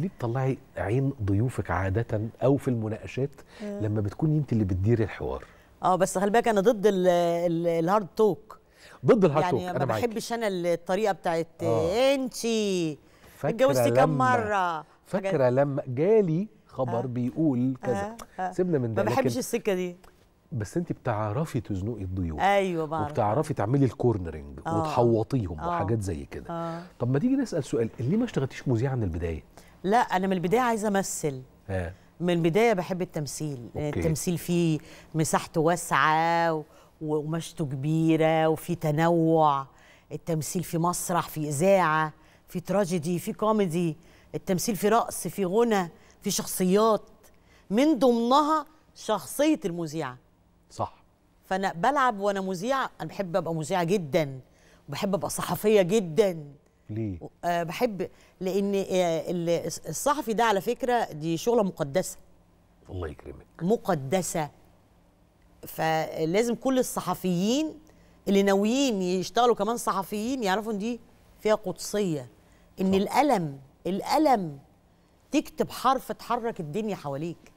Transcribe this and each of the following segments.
ليه بتطلعي عين ضيوفك عاده او في المناقشات آه. لما بتكوني انت اللي بتديري الحوار اه بس خلي بالك انا ضد الهارد توك ضد الهارد يعني توك يعني ما بحبش انا الطريقه بتاعت آه. أنتي اتجوزتي كام مره فاكره لما جالي خبر آه. بيقول آه. كذا آه. آه. سيبنا من ده ما بحبش السكه دي بس انت بتعرفي تزنقي الضيوف ايوه بعرف وبتعرفي تعملي الكورنرنج آه. وتحوطيهم آه. وحاجات زي كده آه. طب ما تيجي نسال سؤال ليه ما اشتغلتيش مذيعه من البدايه لا انا من البدايه عايزه امثل آه. من البدايه بحب التمثيل أوكي. التمثيل فيه مساحته واسعه وقماشته كبيره وفي تنوع التمثيل في مسرح في اذاعه في تراجيدي في كوميدي التمثيل في رقص في غنى في شخصيات من ضمنها شخصيه المذيعه صح فانا بلعب وانا مذيعه انا بحب ابقى مذيعه جدا وبحب ابقى صحفيه جدا ليه؟ آه بحب لان آه، الصحفي ده على فكره دي شغله مقدسه الله يكرمك مقدسه فلازم كل الصحفيين اللي ناويين يشتغلوا كمان صحفيين يعرفوا ان دي فيها قدسيه ان صح. الالم الالم تكتب حرف تحرك الدنيا حواليك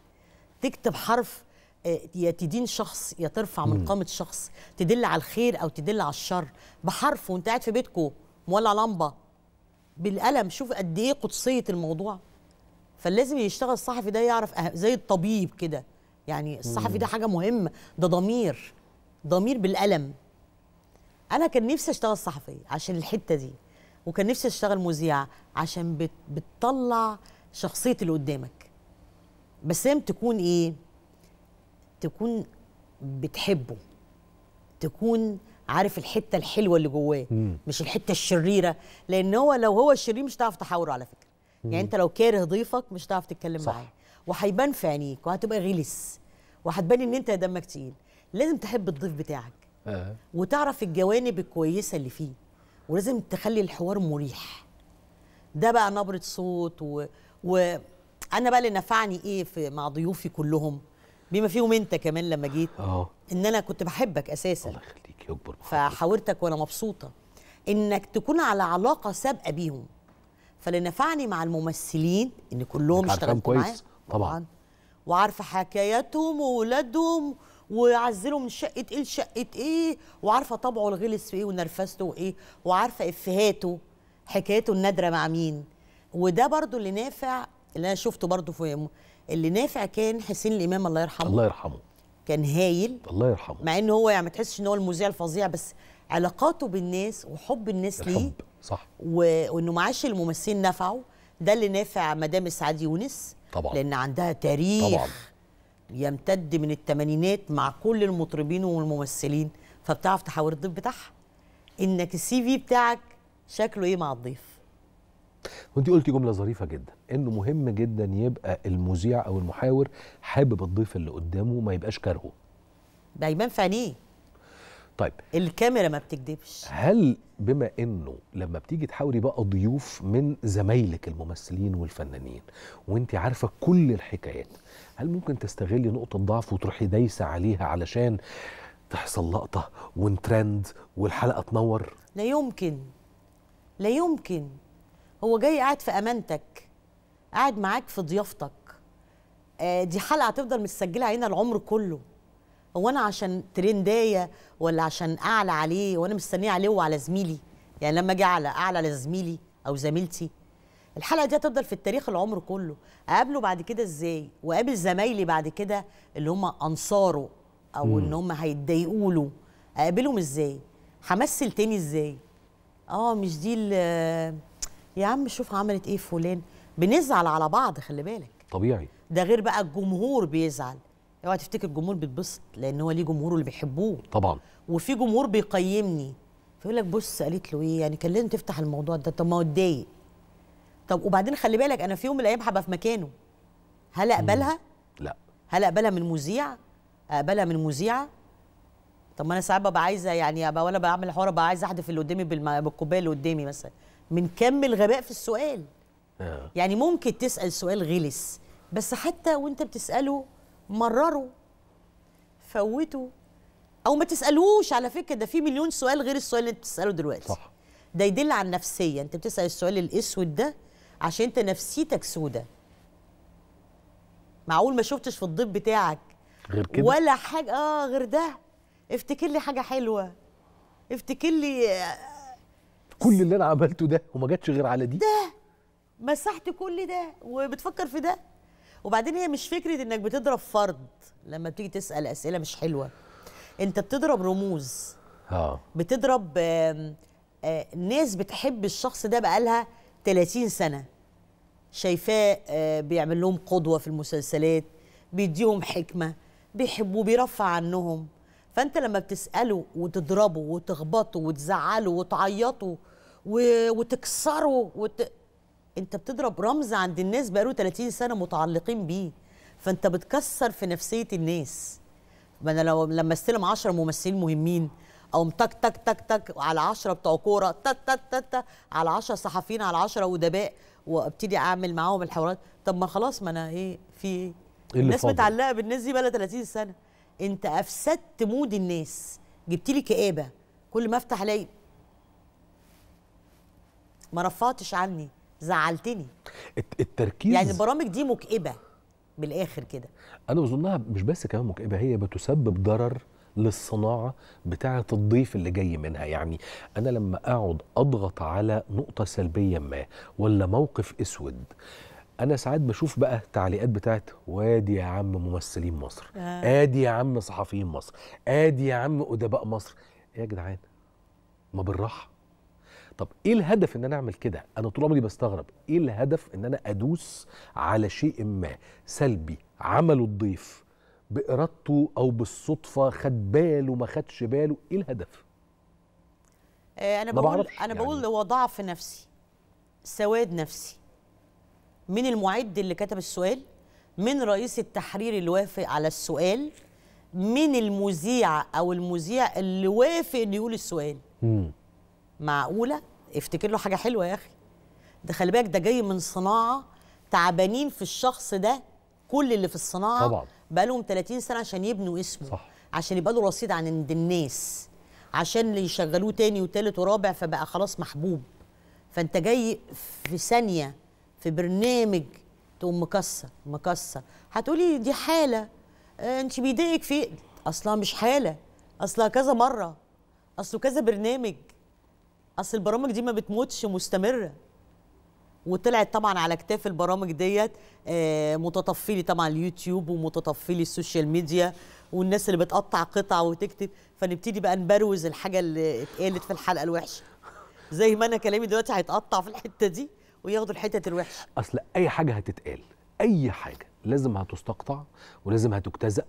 تكتب حرف آه، يا تدين شخص يا ترفع من قامه شخص تدل على الخير او تدل على الشر بحرف وانت قاعد في بيتكم ولا لمبه بالقلم شوف قد ايه قدسيه الموضوع فلازم يشتغل الصحفي ده يعرف أه-، زي الطبيب كده يعني الصحفي ده حاجه مهمه ده ضمير ضمير بالقلم انا كان نفسي اشتغل صحفي عشان الحته دي وكان نفسي اشتغل مذيعه عشان بت بتطلع شخصيه اللي قدامك بس لازم تكون ايه تكون بتحبه تكون عارف الحته الحلوه اللي جواه مش الحته الشريره لان هو لو هو شرير مش هتعرف تحاوره على فكره يعني مم. يعني انت لو كاره ضيفك مش هتعرف تتكلم معاه وهيبان في عينيك وهتبقى غلس وهتبان ان انت دمك تقيل لازم تحب الضيف بتاعك آه. وتعرف الجوانب الكويسه اللي فيه ولازم تخلي الحوار مريح ده بقى نبره صوت و... و... انا بقى اللي نفعني ايه في مع ضيوفي كلهم بما فيهم انت كمان لما جيت أوه. ان انا كنت بحبك اساسا الله يخليك يكبر فحاورتك وانا مبسوطه انك تكون على علاقه سابقه بيهم فاللي نفعني مع الممثلين ان كلهم اشتغلوا معايا طبعا وعارفه حكاياتهم وولادهم وعزله من شقه ايه لشقه ايه وعارفه طبعه الغلس في ايه ونرفزته وايه وعارفه افهاته حكايته النادره مع مين وده برضو اللي نافع اللي انا شفته برضو في اللي نافع كان حسين الامام الله يرحمه الله يرحمه كان هايل الله يرحمه مع ان هو يعني ما تحسش ان هو المذيع الفظيع بس علاقاته بالناس وحب الناس الحب. ليه صح وانه معاش الممثلين نفعه ده اللي نافع مدام سعاد يونس طبعا لان عندها تاريخ طبعا يمتد من الثمانينات مع كل المطربين والممثلين فبتعرف تحاور الضيف بتاعها انك السي في بتاعك شكله ايه مع الضيف وانت قلتي جمله ظريفه جدا انه مهم جدا يبقى المذيع او المحاور حابب الضيف اللي قدامه ما يبقاش كارهه دايما في عينيه طيب الكاميرا ما بتكدبش هل بما انه لما بتيجي تحاوري بقى ضيوف من زمايلك الممثلين والفنانين وانت عارفه كل الحكايات هل ممكن تستغلي نقطه ضعف وتروحي دايسه عليها علشان تحصل لقطه ونترند والحلقه تنور لا يمكن لا يمكن هو جاي قاعد في امانتك قاعد معاك في ضيافتك آه، دي حلقه هتفضل متسجله علينا العمر كله هو انا عشان ترندايه ولا عشان اعلى عليه وانا مستنيه عليه وعلى زميلي يعني لما اجي اعلى اعلى لزميلي او زميلتي الحلقه دي هتفضل في التاريخ العمر كله اقابله بعد كده ازاي واقابل زمايلي بعد كده اللي هم انصاره او مم. ان هم هيتضايقوا له اقابلهم ازاي همثل تاني ازاي اه مش دي يا عم شوف عملت ايه فلان بنزعل على بعض خلي بالك طبيعي ده غير بقى الجمهور بيزعل اوعى تفتكر الجمهور بيتبسط لان هو ليه جمهوره اللي بيحبوه طبعا وفي جمهور بيقيمني فيقول لك بص قالت له ايه يعني كان لازم تفتح الموضوع ده طب ما هو اتضايق طب وبعدين خلي بالك انا في يوم من الايام هبقى في مكانه هل اقبلها؟ لا هل اقبلها من مذيع؟ اقبلها من مذيعه؟ طب ما انا ساعات ببقى عايزه يعني ابقى وانا بعمل حوار ببقى عايزه احدف اللي قدامي بالكوبايه اللي قدامي مثلا من كم الغباء في السؤال آه. يعني ممكن تسال سؤال غلس بس حتى وانت بتساله مرره فوته او ما تسالوش على فكره ده في مليون سؤال غير السؤال اللي انت بتساله دلوقتي صح ده يدل على النفسيه انت بتسال السؤال الاسود ده عشان انت نفسيتك سودة معقول ما شفتش في الضيف بتاعك غير كده ولا حاجه اه غير ده افتكر لي حاجه حلوه افتكر لي كل اللي انا عملته ده وما جاتش غير على دي ده مسحت كل ده وبتفكر في ده وبعدين هي مش فكره انك بتضرب فرد لما بتيجي تسال اسئله مش حلوه انت بتضرب رموز اه بتضرب آه، ناس بتحب الشخص ده بقالها 30 سنه شايفاه آه، بيعمل لهم قدوه في المسلسلات بيديهم حكمه بيحبوه بيرفع عنهم فانت لما بتساله وتضربه وتخبطه وتزعله وتعيطه وتكسره وت... انت بتضرب رمز عند الناس بقاله 30 سنه متعلقين بيه فانت بتكسر في نفسيه الناس ما انا لو لما استلم 10 ممثلين مهمين او تك تك تك تك على 10 بتوع كوره تك تك تك تك على 10 صحفيين على 10 ادباء وابتدي اعمل معاهم الحوارات طب ما خلاص ما انا ايه في ايه, إيه الناس متعلقه بالناس دي بقى 30 سنه انت افسدت مود الناس جبت لي كآبه كل ما افتح الاقي ما رفعتش عني زعلتني التركيز يعني البرامج دي مكئبه بالاخر كده انا بظنها مش بس كمان مكئبه هي بتسبب ضرر للصناعه بتاعه الضيف اللي جاي منها يعني انا لما اقعد اضغط على نقطه سلبيه ما ولا موقف اسود انا ساعات بشوف بقى تعليقات بتاعت وادي يا عم ممثلين مصر آه. ادي يا عم صحفيين مصر ادي يا عم ادباء مصر ايه يا جدعان ما بالراحه طب ايه الهدف ان انا اعمل كده انا طول عمري بستغرب ايه الهدف ان انا ادوس على شيء ما سلبي عمله الضيف بارادته او بالصدفه خد باله ما خدش باله ايه الهدف آه انا بقول انا يعني بقول هو ضعف نفسي سواد نفسي من المعد اللي كتب السؤال من رئيس التحرير اللي وافق على السؤال من المذيع او المذيع اللي وافق انه يقول السؤال مم. معقوله افتكر له حاجه حلوه يا اخي ده خلي بالك ده جاي من صناعه تعبانين في الشخص ده كل اللي في الصناعه طبعا بقى لهم 30 سنه عشان يبنوا اسمه صح. عشان يبقى له رصيد عند الناس عشان اللي يشغلوه تاني وتالت ورابع فبقى خلاص محبوب فانت جاي في ثانيه في برنامج تقوم مكسر مكسر هتقولي دي حاله اه، انت بيضايقك في اصلها مش حاله اصلها كذا مره اصله كذا برنامج اصل البرامج دي ما بتموتش مستمره وطلعت طبعا على كتاف البرامج ديت اه، متطفلي طبعا اليوتيوب ومتطفلي السوشيال ميديا والناس اللي بتقطع قطع وتكتب فنبتدي بقى نبروز الحاجه اللي اتقالت في الحلقه الوحشه زي ما انا كلامي دلوقتي هيتقطع في الحته دي وياخدوا الحتت الوحشه اصل اي حاجه هتتقال اي حاجه لازم هتستقطع ولازم هتجتزأ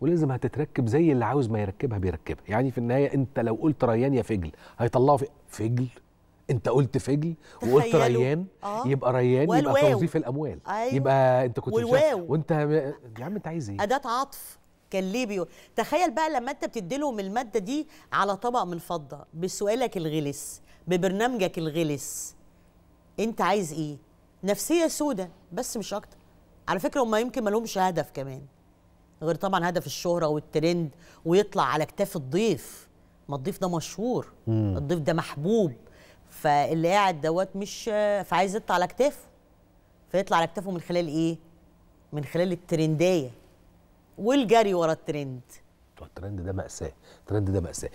ولازم هتتركب زي اللي عاوز ما يركبها بيركبها يعني في النهايه انت لو قلت ريان يا فجل هيطلعوا في فجل انت قلت فجل وقلت ريان آه. يبقى ريان يبقى توظيف الاموال أيوة. يبقى انت كنت والواو. وانت يا عم انت عايز ايه اداه عطف كان ليه بيقول تخيل بقى لما انت بتديلهم الماده دي على طبق من فضه بسؤالك الغلس ببرنامجك الغلس انت عايز ايه نفسيه سودة بس مش اكتر على فكره هم يمكن ما لهمش هدف كمان غير طبعا هدف الشهره والترند ويطلع على كتاف الضيف ما الضيف ده مشهور مم. الضيف ده محبوب فاللي قاعد دوت مش فعايز يطلع على كتافه فيطلع على كتافه من خلال ايه من خلال الترنديه والجري ورا الترند الترند ده مأساة الترند ده مأساة